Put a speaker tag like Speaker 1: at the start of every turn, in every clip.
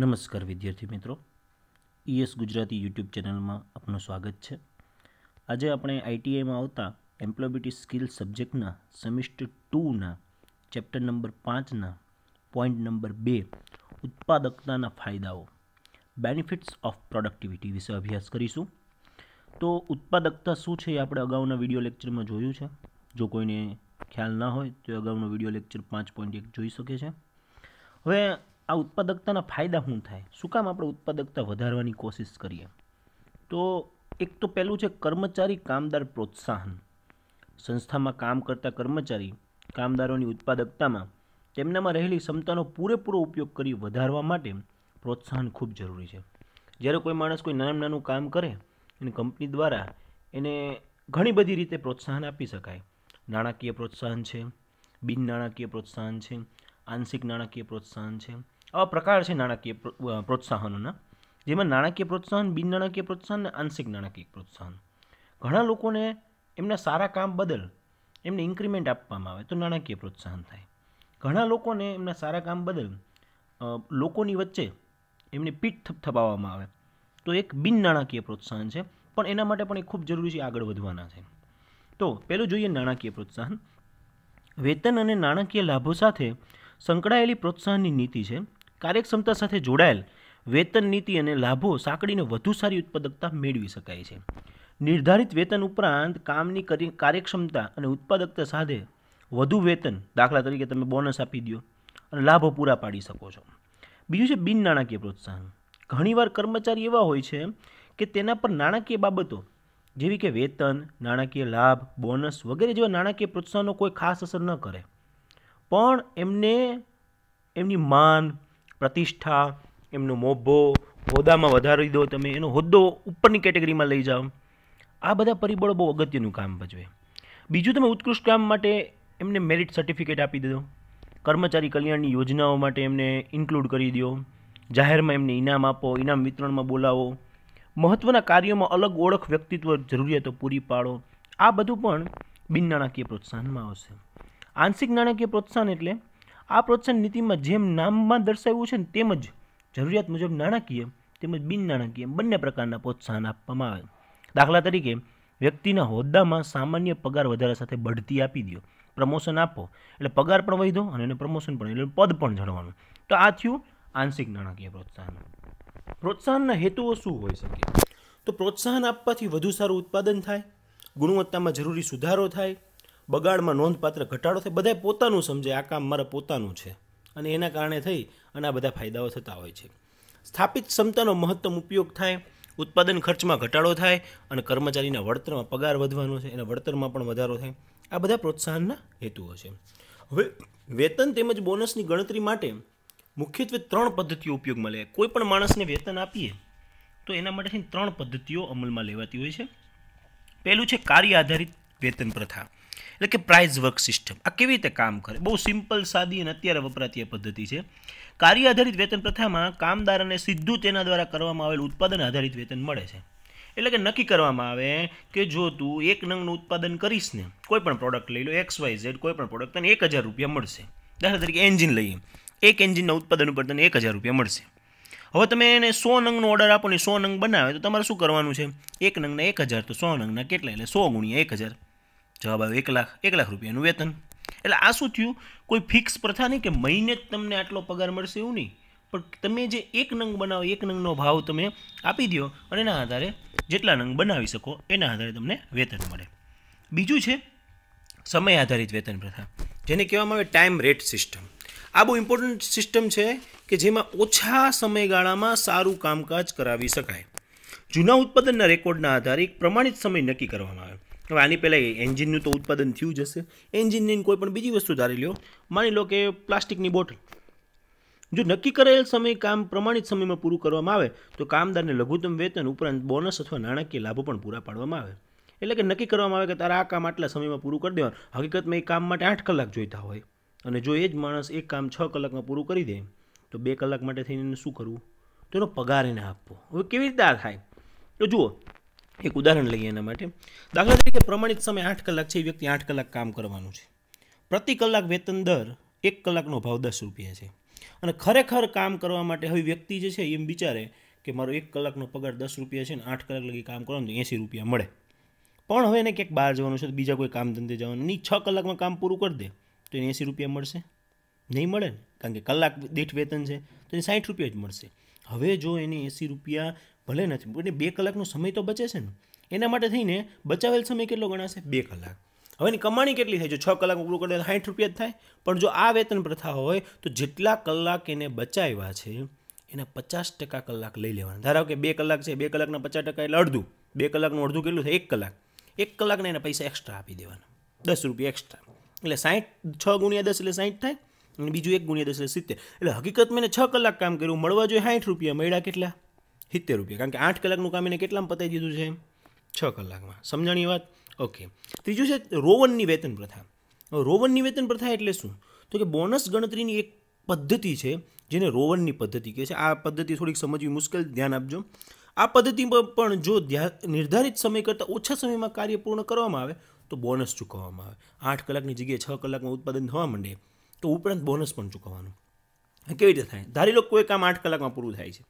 Speaker 1: નમસ્કાર વિદ્યાર્થી મિત્રો ઈએસ ગુજરાતી યુટ્યુબ ચેનલમાં આપનું સ્વાગત છે આજે આપણે આઈટીઆઈમાં આવતા એમ્પ્લોયબિલિટી સ્કિલ સબ્જેક્ટના સેમિસ્ટર ટુના ચેપ્ટર નંબર પાંચના પોઈન્ટ નંબર બે ઉત્પાદકતાના ફાયદાઓ બેનિફિટ્સ ઓફ પ્રોડક્ટિવિટી વિશે અભ્યાસ કરીશું તો ઉત્પાદકતા શું છે એ આપણે અગાઉના વિડીયો લેક્ચરમાં જોયું છે જો કોઈને ખ્યાલ ના હોય તો અગાઉનો વિડીયો લેક્ચર પાંચ પોઈન્ટ એક જોઈ શકે છે હવે આ ઉત્પાદકતાના ફાયદા શું થાય શું કામ આપણે ઉત્પાદકતા વધારવાની કોશિશ કરીએ તો એક તો પહેલું છે કર્મચારી કામદાર પ્રોત્સાહન સંસ્થામાં કામ કરતા કર્મચારી કામદારોની ઉત્પાદકતામાં તેમનામાં રહેલી ક્ષમતાનો પૂરેપૂરો ઉપયોગ કરી વધારવા માટે પ્રોત્સાહન ખૂબ જરૂરી છે જ્યારે કોઈ માણસ કોઈ નાનું નાનું કામ કરે અને કંપની દ્વારા એને ઘણી બધી રીતે પ્રોત્સાહન આપી શકાય નાણાકીય પ્રોત્સાહન છે બિન નાણાકીય પ્રોત્સાહન છે આંશિક નાણાકીય પ્રોત્સાહન છે આવા પ્રકાર છે નાણાકીય પ્રોત્સાહનોના જેમાં નાણાકીય પ્રોત્સાહન બિન નાણાકીય પ્રોત્સાહન અને આંશિક નાણાકીય પ્રોત્સાહન ઘણા લોકોને એમના સારા કામ બદલ એમને ઇન્ક્રીમેન્ટ આપવામાં આવે તો નાણાકીય પ્રોત્સાહન થાય ઘણા લોકોને એમના સારા કામ બદલ લોકોની વચ્ચે એમની પીઠ થપથપાવવામાં આવે તો એક બિન નાણાકીય પ્રોત્સાહન છે પણ એના માટે પણ એ ખૂબ જરૂરી છે આગળ વધવાના છે તો પહેલું જોઈએ નાણાકીય પ્રોત્સાહન વેતન અને નાણાકીય લાભો સાથે સંકળાયેલી પ્રોત્સાહનની નીતિ છે કાર્યક્ષમતા સાથે જોડાયેલ વેતન નીતિ અને લાભો સાંકળીને વધુ સારી ઉત્પાદકતા મેળવી શકાય છે નિર્ધારિત વેતન ઉપરાંત કામની કાર્યક્ષમતા અને ઉત્પાદકતા સાથે વધુ વેતન દાખલા તરીકે તમે બોનસ આપી દો અને લાભો પૂરા પાડી શકો છો બીજું છે બિન નાણાકીય પ્રોત્સાહન ઘણીવાર કર્મચારી એવા હોય છે કે તેના પર નાણાકીય બાબતો જેવી કે વેતન નાણાકીય લાભ બોનસ વગેરે જેવા નાણાકીય પ્રોત્સાહનો કોઈ ખાસ અસર ન કરે પણ એમને એમની માન પ્રતિષ્ઠા એમનો મોભો હોદ્દામાં વધારી દો તમે એનો હોદ્દો ઉપરની કેટેગરીમાં લઈ જાઓ આ બધા પરિબળો બહુ અગત્યનું કામ ભજવે બીજું તમે ઉત્કૃષ્ટ કામ માટે એમને મેરિટ સર્ટિફિકેટ આપી દો કર્મચારી કલ્યાણની યોજનાઓ માટે એમને ઇન્ક્લુડ કરી દો જાહેરમાં એમને ઇનામ આપો ઇનામ વિતરણમાં બોલાવો મહત્ત્વના કાર્યોમાં અલગ ઓળખ વ્યક્તિત્વ જરૂરિયાતો પૂરી પાડો આ બધું પણ બિન નાણાકીય પ્રોત્સાહનમાં આવશે આંશિક નાણાકીય પ્રોત્સાહન એટલે આ પ્રોત્સાહન નીતિમાં જેમ નામમાં દર્શાવ્યું છે ને જ જરૂરિયાત મુજબ નાણાકીય તેમજ બિન નાણાકીય બંને પ્રકારના પ્રોત્સાહન આપવામાં આવે દાખલા તરીકે વ્યક્તિના હોદ્દામાં સામાન્ય પગાર વધારા સાથે બઢતી આપી દો પ્રમોશન આપો એટલે પગાર પણ વધ્યો અને એને પ્રમોશન પણ એટલે પદ પણ જળવાનું તો આ થયું આંશિક નાણાકીય પ્રોત્સાહન પ્રોત્સાહનના હેતુઓ શું હોઈ શકે તો પ્રોત્સાહન આપવાથી વધુ સારું ઉત્પાદન થાય ગુણવત્તામાં જરૂરી સુધારો થાય બગાડમાં નોંધપાત્ર ઘટાડો થાય બધા પોતાનું સમજે આ કામ મારા પોતાનું છે અને એના કારણે થઈ અને આ બધા ફાયદાઓ થતા હોય છે સ્થાપિત ક્ષમતાનો મહત્તમ ઉપયોગ થાય ઉત્પાદન ખર્ચમાં ઘટાડો થાય અને કર્મચારીના વળતરમાં પગાર વધવાનો છે એના વળતરમાં પણ વધારો થાય આ બધા પ્રોત્સાહનના હેતુઓ છે હવે વેતન તેમજ બોનસની ગણતરી માટે મુખ્યત્વે ત્રણ પદ્ધતિઓ ઉપયોગમાં લે કોઈ પણ માણસને વેતન આપીએ તો એના માટેથી ત્રણ પદ્ધતિઓ અમલમાં લેવાતી હોય છે પહેલું છે કાર્ય આધારિત વેતન પ્રથા એટલે કે પ્રાઇઝ વર્ક સિસ્ટમ આ કેવી રીતે કામ કરે બહુ સિમ્પલ સાદી અને અત્યારે વપરાતી પદ્ધતિ છે કાર્ય આધારિત વેતન પ્રથામાં કામદારને સીધું તેના દ્વારા કરવામાં આવેલ ઉત્પાદન આધારિત વેતન મળે છે એટલે કે નક્કી કરવામાં આવે કે જો તું એક નંગનું ઉત્પાદન કરીશ ને કોઈ પણ પ્રોડક્ટ લઈ લો એક્સ વાય ઝેડ કોઈ પણ પ્રોડક્ટ તને એક હજાર રૂપિયા મળશે દાખલા તરીકે એન્જિન લઈએ એક એન્જિનના ઉત્પાદન ઉપર તને એક હજાર રૂપિયા મળશે હવે તમે એને સો નંગનો ઓર્ડર આપો ને સો નંગ બનાવે તો તમારે શું કરવાનું છે એક નંગના એક હજાર તો સો નંગના કેટલા એટલે સો ગુણ્યા એક હજાર જવાબ આવ્યો એક લાખ એક લાખ રૂપિયાનું વેતન એટલે આ શું થયું કોઈ ફિક્સ પ્રથા નહીં કે મહિને જ તમને આટલો પગાર મળશે એવું નહીં પણ તમે જે એક નંગ બનાવો એક નંગનો ભાવ તમે આપી દો અને એના આધારે જેટલા નંગ બનાવી શકો એના આધારે તમને વેતન મળે બીજું છે સમય આધારિત વેતન પ્રથા જેને કહેવામાં આવે ટાઈમ રેટ સિસ્ટમ આ બહુ ઇમ્પોર્ટન્ટ સિસ્ટમ છે કે જેમાં ઓછા સમયગાળામાં સારું કામકાજ કરાવી શકાય જૂના ઉત્પાદનના રેકોર્ડના આધારે એક પ્રમાણિત સમય નક્કી કરવામાં આવે હવે આની પહેલાં એન્જિનનું તો ઉત્પાદન થયું જ હશે એન્જિનની કોઈ પણ બીજી વસ્તુ ધારી લો માની લો કે પ્લાસ્ટિકની બોટલ જો નક્કી કરેલ સમય કામ પ્રમાણિત સમયમાં પૂરું કરવામાં આવે તો કામદારને લઘુત્તમ વેતન ઉપરાંત બોનસ અથવા નાણાકીય લાભો પણ પૂરા પાડવામાં આવે એટલે કે નક્કી કરવામાં આવે કે તારા આ કામ આટલા સમયમાં પૂરું કરી દેવાનું હકીકતમાં એ કામ માટે આઠ કલાક જોઈતા હોય અને જો એ જ માણસ એક કામ છ કલાકમાં પૂરું કરી દે તો બે કલાક માટે થઈને શું કરવું તો એનો પગાર એને આપવો હવે કેવી રીતે આ થાય તો જુઓ એક ઉદાહરણ લઈએ એના માટે દાખલા તરીકે પ્રમાણિત સમય આઠ કલાક છે એ વ્યક્તિ આઠ કલાક કામ કરવાનું છે પ્રતિ કલાક વેતન દર એક કલાકનો ભાવ દસ રૂપિયા છે અને ખરેખર કામ કરવા માટે હવે વ્યક્તિ જે છે એમ વિચારે કે મારો એક કલાકનો પગાર દસ રૂપિયા છે ને આઠ કલાક લગી કામ કરવાનું તો એંસી રૂપિયા મળે પણ હવે એને ક્યાંક બહાર જવાનું છે તો બીજા કોઈ કામ ધંધે જવાનું નહીં છ કલાકમાં કામ પૂરું કરી દે તો એને એંસી રૂપિયા મળશે નહીં મળે ને કારણ કે કલાક દીઠ વેતન છે તો એને સાઠ રૂપિયા જ મળશે હવે જો એને એંસી રૂપિયા ભલે નથી એટલે બે કલાકનો સમય તો બચે છે ને એના માટે થઈને બચાવેલ સમય કેટલો ગણાશે બે કલાક હવેની કમાણી કેટલી થાય જો છ કલાક પૂરું કરે સાઠ રૂપિયા જ થાય પણ જો આ વેતન પ્રથા હોય તો જેટલા કલાક એને બચાવ્યા છે એના પચાસ ટકા કલાક લઈ લેવાના ધારો કે બે કલાક છે બે કલાકના પચાસ ટકા એટલે અડધું બે કલાકનું અડધું કેટલું થાય એક કલાક એક કલાકને એને પૈસા એક્સ્ટ્રા આપી દેવાના દસ રૂપિયા એક્સ્ટ્રા એટલે સાઠ છ ગુણ્યા દસ એટલે સાઠ થાય અને બીજું એક ગુણ્યા દસ એટલે સિત્તેર એટલે હકીકત મેં છ કલાક કામ કર્યું મળવા જોઈએ સાઠ રૂપિયા મળ્યા કેટલા સિત્તેર રૂપિયા કારણ કે આઠ કલાકનું કામ એને કેટલામાં પતાવી દીધું છે છ કલાકમાં સમજાણી વાત ઓકે ત્રીજું છે રોવનની વેતન પ્રથા રોવનની વેતન પ્રથા એટલે શું તો કે બોનસ ગણતરીની એક પદ્ધતિ છે જેને રોવનની પદ્ધતિ કહે છે આ પદ્ધતિ થોડીક સમજવી મુશ્કેલ ધ્યાન આપજો આ પદ્ધતિમાં પણ જો નિર્ધારિત સમય કરતાં ઓછા સમયમાં કાર્ય પૂર્ણ કરવામાં આવે તો બોનસ ચૂકવવામાં આવે આઠ કલાકની જગ્યાએ છ કલાકમાં ઉત્પાદન થવા માંડે તો ઉપરાંત બોનસ પણ ચૂકવવાનું કેવી રીતે થાય ધારી લો કોઈ કામ આઠ કલાકમાં પૂરું થાય છે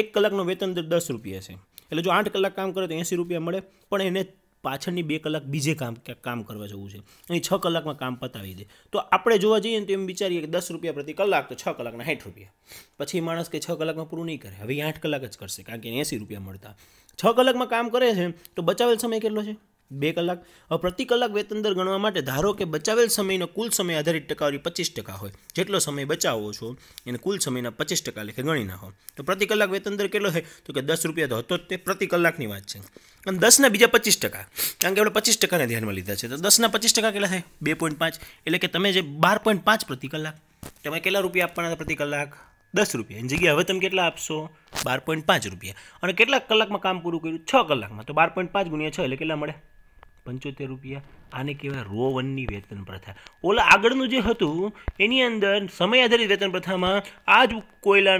Speaker 1: એક કલાકનું વેતન દસ રૂપિયા છે એટલે જો આઠ કલાક કામ કરે તો એંસી રૂપિયા મળે પણ એને પાછળની બે કલાક બીજે કામ કામ કરવા જવું છે અહીં છ કલાકમાં કામ પતાવી દે તો આપણે જોવા જઈએ ને તો એમ વિચારીએ કે દસ રૂપિયા પ્રતિ કલાક તો છ કલાકના સાઠ રૂપિયા પછી માણસ કે છ કલાકમાં પૂરું નહીં કરે હવે આઠ કલાક જ કરશે કારણ કે એંસી રૂપિયા મળતા છ કલાકમાં કામ કરે છે તો બચાવેલ સમય કેટલો છે બે કલાક હવે પ્રતિ કલાક વેતન દર ગણવા માટે ધારો કે બચાવેલ સમયનો કુલ સમય આધારિત ટકાવારી પચીસ ટકા હોય જેટલો સમય બચાવો છો એને કુલ સમયના પચીસ ટકા લેખે ગણી નાખો તો પ્રતિ કલાક વેતન દર કેટલો થાય તો કે દસ રૂપિયા તો હતો જ તે પ્રતિ કલાકની વાત છે અને દસના બીજા પચીસ ટકા કારણ કે આપણે પચીસ ટકાને ધ્યાનમાં લીધા છે તો દસના પચીસ ટકા કેટલા થાય બે પોઈન્ટ પાંચ એટલે કે તમે જે બાર પોઈન્ટ પાંચ પ્રતિ કલાક તમે કેટલા રૂપિયા આપવાના પ્રતિ કલાક દસ રૂપિયા એની જગ્યાએ હવે તમે કેટલા આપશો બાર પોઈન્ટ પાંચ રૂપિયા અને કેટલા કલાકમાં કામ પૂરું કર્યું છ કલાકમાં તો બાર પોઈન્ટ પાંચ ગુણ્યા છ એટલે કેટલા મળે પંચોતેર રૂપિયા આને કહેવાય રો વનની વેતન પ્રથા ઓલા આગળનું જે હતું એની અંદર સમય આધારિત વેતન પ્રથામાં આ જ કોયલા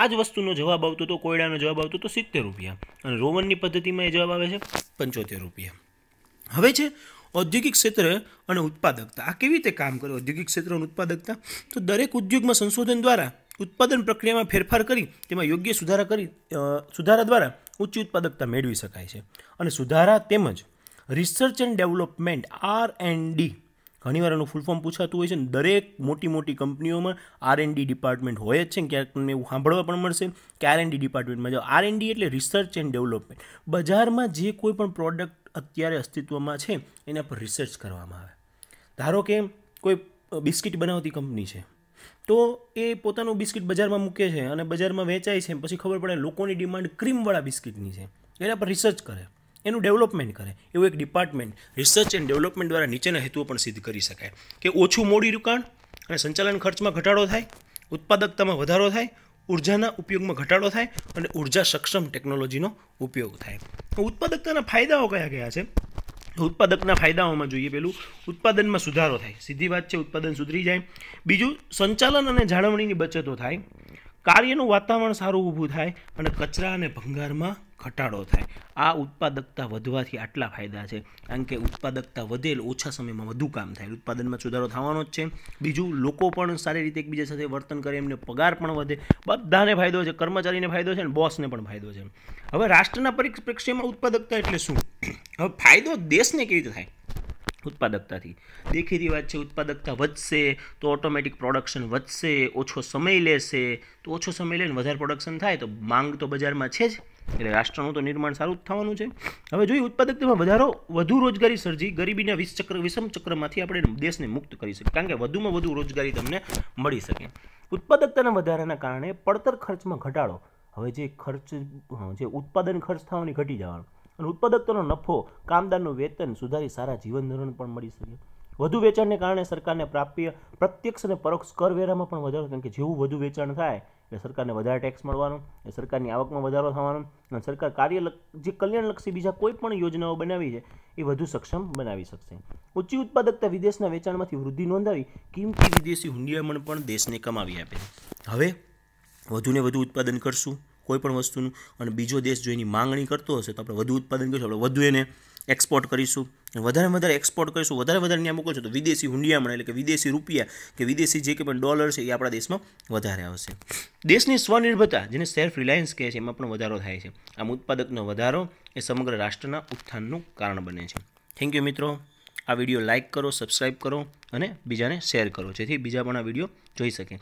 Speaker 1: આ જ વસ્તુનો જવાબ આવતો હતો કોયડાનો જવાબ આવતો હતો સિત્તેર રૂપિયા અને રોવનની પદ્ધતિમાં એ જવાબ આવે છે પંચોતેર રૂપિયા હવે છે ઔદ્યોગિક ક્ષેત્ર અને ઉત્પાદકતા આ કેવી રીતે કામ કરે ઔદ્યોગિક ક્ષેત્ર અને ઉત્પાદકતા તો દરેક ઉદ્યોગમાં સંશોધન દ્વારા ઉત્પાદન પ્રક્રિયામાં ફેરફાર કરી તેમાં યોગ્ય સુધારા કરી સુધારા દ્વારા ઉચ્ચ ઉત્પાદકતા મેળવી શકાય છે અને સુધારા તેમજ research and development R and D ઘણીવાર એનું ફૂલ ફોર્મ પૂછાતું હોય છે ને દરેક મોટી મોટી કંપનીઓમાં આર એન્ડ ડી ડિપાર્ટમેન્ટ હોય જ છે ને ક્યારેક તમને એવું સાંભળવા પણ મળશે કે આર એન્ડ ડી ડિપાર્ટમેન્ટમાં જાઓ આર એન્ડ ડી એટલે રિસર્ચ એન્ડ ડેવલપમેન્ટ બજારમાં જે કોઈ પણ પ્રોડક્ટ અત્યારે અસ્તિત્વમાં છે એના પર રિસર્ચ કરવામાં આવે ધારો કે કોઈ બિસ્કિટ બનાવતી કંપની છે તો એ પોતાનું બિસ્કિટ બજારમાં મૂકે છે અને બજારમાં વેચાય છે પછી ખબર પડે લોકોની ડિમાન્ડ ક્રીમવાળા બિસ્કિટની છે એના પર રિસર્ચ કરે એનું ડેવલપમેન્ટ કરે એવું એક ડિપાર્ટમેન્ટ રિસર્ચ એન્ડ ડેવલપમેન્ટ દ્વારા નીચેના હેતુઓ પણ સિદ્ધ કરી શકાય કે ઓછું મોડી રોકાણ અને સંચાલન ખર્ચમાં ઘટાડો થાય ઉત્પાદકતામાં વધારો થાય ઉર્જાના ઉપયોગમાં ઘટાડો થાય અને ઉર્જા સક્ષમ ટેકનોલોજીનો ઉપયોગ થાય ઉત્પાદકતાના ફાયદાઓ કયા કયા છે ઉત્પાદકના ફાયદાઓમાં જોઈએ પેલું ઉત્પાદનમાં સુધારો થાય સીધી વાત છે ઉત્પાદન સુધરી જાય બીજું સંચાલન અને જાળવણીની બચતો થાય કાર્યનું વાતાવરણ સારું ઊભું થાય અને કચરા અને ભંગારમાં ઘટાડો થાય આ ઉત્પાદકતા વધવાથી આટલા ફાયદા છે કારણ કે ઉત્પાદકતા વધેલ ઓછા સમયમાં વધુ કામ થાય ઉત્પાદનમાં સુધારો થવાનો જ છે બીજું લોકો પણ સારી રીતે એકબીજા સાથે વર્તન કરે એમને પગાર પણ વધે બધાને ફાયદો છે કર્મચારીને ફાયદો છે અને બોસને પણ ફાયદો છે હવે રાષ્ટ્રના પરિપ્રેક્ષ્યમાં ઉત્પાદકતા એટલે શું હવે ફાયદો દેશને કેવી રીતે થાય ઉત્પાદકતાથી દેખીતી વાત છે ઉત્પાદકતા વધશે તો ઓટોમેટિક પ્રોડક્શન વધશે ઓછો સમય લેશે તો ઓછો સમય લઈને વધારે પ્રોડક્શન થાય તો માંગ તો બજારમાં છે જ એટલે રાષ્ટ્રનું તો નિર્માણ સારું જ થવાનું છે હવે જોઈએ ઉત્પાદકતામાં વધારો વધુ રોજગારી સર્જી ગરીબીના વિષચક્ર વિષમ ચક્રમાંથી આપણે દેશને મુક્ત કરી શકીએ કારણ કે વધુમાં વધુ રોજગારી તમને મળી શકે ઉત્પાદકતાના વધારાના કારણે પડતર ખર્ચમાં ઘટાડો હવે જે ખર્ચ જે ઉત્પાદન ખર્ચ થવાની ઘટી જવાનો અને ઉત્પાદકતાનો નફો કામદારનું વેતન સુધારી સારા જીવન ધોરણ પણ મળી શકે વધુ વેચાણને કારણે સરકારને પ્રાપ્ય પ્રત્યક્ષ અને પરોક્ષ કરવેરામાં પણ વધારો કારણ કે જેવું વધુ વેચાણ થાય એટલે સરકારને વધારે ટેક્સ મળવાનો એ સરકારની આવકમાં વધારો થવાનો અને સરકાર કાર્ય જે કલ્યાણલક્ષી બીજા કોઈ પણ યોજનાઓ બનાવી છે એ વધુ સક્ષમ બનાવી શકશે ઊંચી ઉત્પાદકતા વિદેશના વેચાણમાંથી વૃદ્ધિ નોંધાવી કિંમતી વિદેશી હુંડિયામણ પણ દેશને કમાવી આપે હવે વધુને વધુ ઉત્પાદન કરશું કોઈ પણ વસ્તુનું અને બીજો દેશ જો એની માંગણી કરતો હશે તો આપણે વધુ ઉત્પાદન કરીશું આપણે વધુ એને એક્સપોર્ટ કરીશું વધારે વધારે એક્સપોર્ટ કરીશું વધારે વધારે ત્યાં મોકલશો તો વિદેશી હુંડિયામણ એટલે કે વિદેશી રૂપિયા કે વિદેશી જે કે પણ ડોલર છે એ આપણા દેશમાં વધારે આવશે દેશની સ્વનિર્ભરતા જેને સેલ્ફ રિલાયન્સ કહે છે એમાં પણ વધારો થાય છે આમ ઉત્પાદકનો વધારો એ સમગ્ર રાષ્ટ્રના ઉત્થાનનું કારણ બને છે થેન્ક યુ મિત્રો આ વિડીયો લાઇક કરો સબસ્ક્રાઈબ કરો અને બીજાને શેર કરો જેથી બીજા પણ આ વિડીયો જોઈ શકે